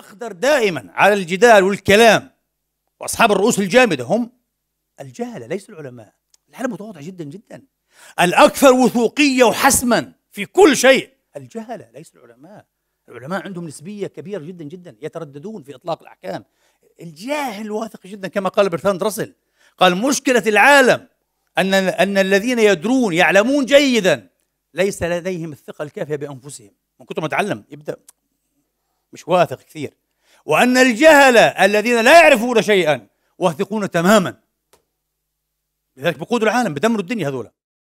الأخضر دائما على الجدال والكلام واصحاب الرؤوس الجامده هم الجهله ليس العلماء العالم متواضع جدا جدا الاكثر وثوقيه وحسما في كل شيء الجهله ليس العلماء العلماء عندهم نسبيه كبيره جدا جدا يترددون في اطلاق الاحكام الجاهل واثق جدا كما قال برتاند راسل قال مشكله العالم ان ان الذين يدرون يعلمون جيدا ليس لديهم الثقه الكافيه بانفسهم من كثر ما تعلم يبدا مش واثق كثير وأن الجهلة الذين لا يعرفون شيئا واثقون تماما لذلك بقودوا العالم بدمروا الدنيا هذولا